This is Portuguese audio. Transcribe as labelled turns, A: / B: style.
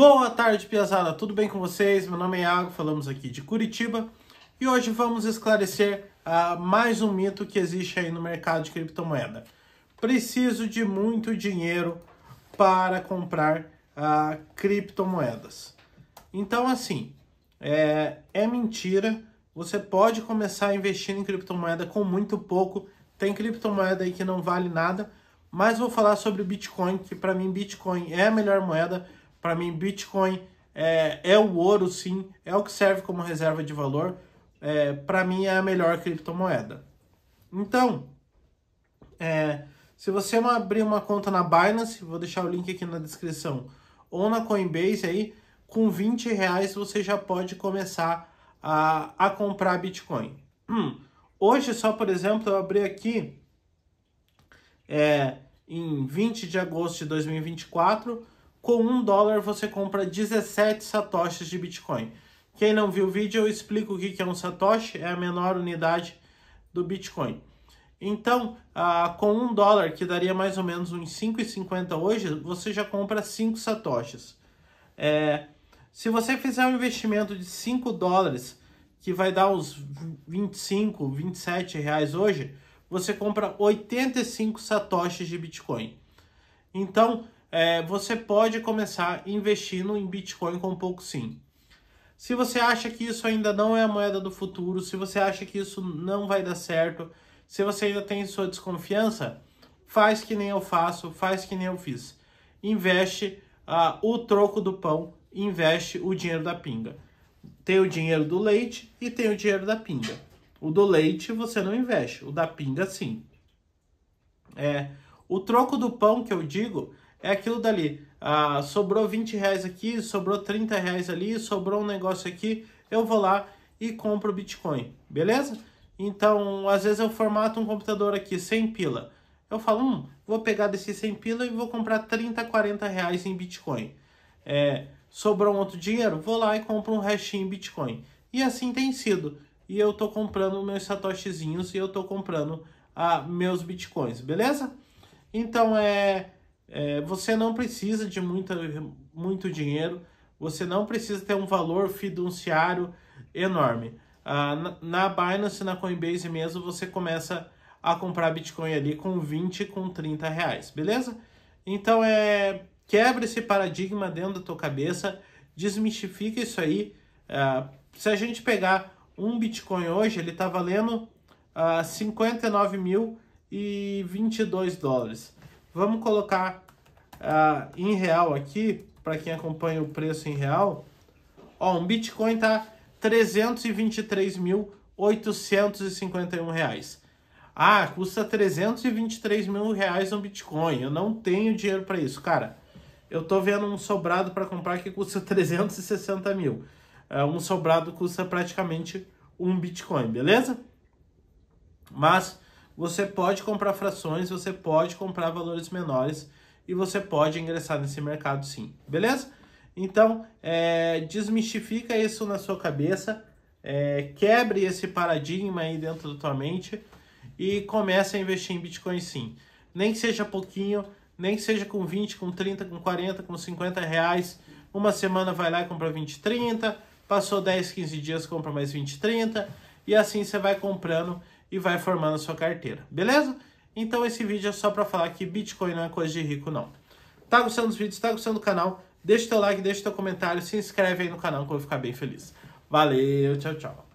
A: Boa tarde, Piazada. Tudo bem com vocês? Meu nome é Iago, falamos aqui de Curitiba e hoje vamos esclarecer uh, mais um mito que existe aí no mercado de criptomoeda. Preciso de muito dinheiro para comprar uh, criptomoedas. Então, assim, é, é mentira. Você pode começar investindo em criptomoeda com muito pouco. Tem criptomoeda aí que não vale nada, mas vou falar sobre o Bitcoin, que para mim Bitcoin é a melhor moeda para mim, Bitcoin é, é, o ouro, sim, é o que serve como reserva de valor. É, Para mim, é a melhor criptomoeda. Então, é, se você abrir uma conta na Binance, vou deixar o link aqui na descrição, ou na Coinbase aí, com 20 reais você já pode começar a, a comprar Bitcoin. Hum, hoje só, por exemplo, eu abri aqui é, em 20 de agosto de 2024, com um dólar você compra 17 satoshis de Bitcoin. Quem não viu o vídeo, eu explico o que é um satoshi, é a menor unidade do Bitcoin. Então, ah, com um dólar, que daria mais ou menos uns 5,50 hoje, você já compra 5 satoshis. É, se você fizer um investimento de 5 dólares, que vai dar uns 25, 27 reais hoje, você compra 85 satoshis de Bitcoin. Então, é, você pode começar investindo em Bitcoin com um pouco sim. Se você acha que isso ainda não é a moeda do futuro, se você acha que isso não vai dar certo, se você ainda tem sua desconfiança, faz que nem eu faço, faz que nem eu fiz. Investe uh, o troco do pão, investe o dinheiro da pinga. Tem o dinheiro do leite e tem o dinheiro da pinga. O do leite você não investe, o da pinga sim. É, o troco do pão que eu digo é aquilo dali. Ah, sobrou 20 reais aqui, sobrou 30 reais ali, sobrou um negócio aqui, eu vou lá e compro Bitcoin, beleza? Então, às vezes eu formato um computador aqui sem pila. Eu falo, hum, vou pegar desse sem pila e vou comprar 30, 40 reais em Bitcoin. É, sobrou um outro dinheiro? Vou lá e compro um restinho em Bitcoin. E assim tem sido. E eu tô comprando meus satoshizinhos e eu tô comprando ah, meus Bitcoins, beleza? Então, é é, você não precisa de muita, muito dinheiro, você não precisa ter um valor fiduciário enorme. Ah, na Binance, na Coinbase mesmo, você começa a comprar Bitcoin ali com 20, com 30 reais, beleza? Então é quebra esse paradigma dentro da tua cabeça, desmistifica isso aí. Ah, se a gente pegar um Bitcoin hoje, ele está valendo uh, e 59.022 dólares. Vamos colocar uh, em real aqui, para quem acompanha o preço em real. Ó, um Bitcoin tá 323.851 reais. Ah, custa 323 mil reais um Bitcoin. Eu não tenho dinheiro para isso, cara. Eu tô vendo um sobrado para comprar que custa 360 mil. É, um sobrado custa praticamente um Bitcoin, beleza? Mas você pode comprar frações, você pode comprar valores menores e você pode ingressar nesse mercado sim, beleza? Então, é, desmistifica isso na sua cabeça, é, quebre esse paradigma aí dentro da tua mente e comece a investir em Bitcoin sim. Nem que seja pouquinho, nem que seja com 20, com 30, com 40, com 50 reais. Uma semana vai lá e compra 20, 30, passou 10, 15 dias, compra mais 20, 30 e assim você vai comprando e vai formando a sua carteira, beleza? Então esse vídeo é só para falar que Bitcoin não é coisa de rico, não. Tá gostando dos vídeos? Tá gostando do canal? Deixa teu like, deixa teu comentário, se inscreve aí no canal que eu vou ficar bem feliz. Valeu, tchau, tchau.